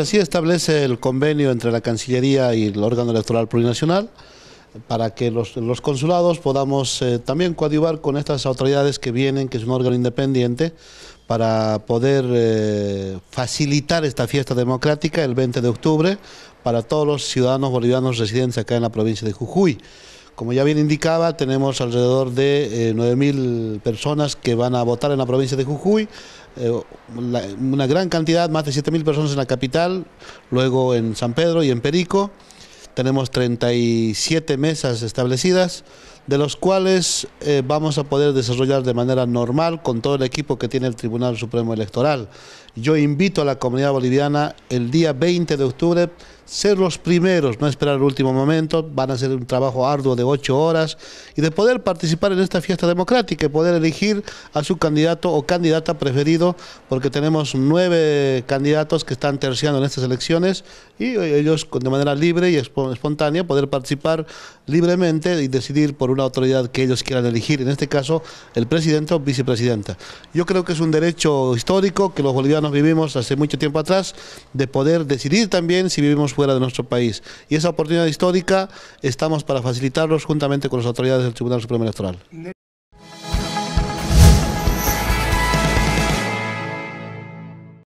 Así establece el convenio entre la Cancillería y el órgano electoral plurinacional para que los, consulados podamos eh, también coadyuvar con estas autoridades que vienen, que es un órgano independiente, para poder eh, facilitar esta fiesta democrática el 20 de octubre para todos los ciudadanos bolivianos residentes acá en la provincia de Jujuy. Como ya bien indicaba, tenemos alrededor de 9.000 eh, personas que van a votar en la provincia de Jujuy, eh, una gran cantidad, más de 7.000 personas en la capital, luego en San Pedro y en Perico. Tenemos 37 mesas establecidas, de los cuales eh, vamos a poder desarrollar de manera normal con todo el equipo que tiene el Tribunal Supremo Electoral. Yo invito a la comunidad boliviana el día 20 de octubre ser los primeros, no esperar el último momento, van a hacer un trabajo arduo de ocho horas y de poder participar en esta fiesta democrática y poder elegir a su candidato o candidata preferido, porque tenemos nueve candidatos que están terciando en estas elecciones y ellos de manera libre y espontánea poder participar libremente y decidir por una autoridad que ellos quieran elegir, en este caso el presidente o vicepresidenta. Yo creo que es un derecho histórico que los bolivianos vivimos hace mucho tiempo atrás de poder decidir también si vivimos fuera de nuestro país. Y esa oportunidad histórica estamos para facilitarlos juntamente con las autoridades del Tribunal Supremo Electoral.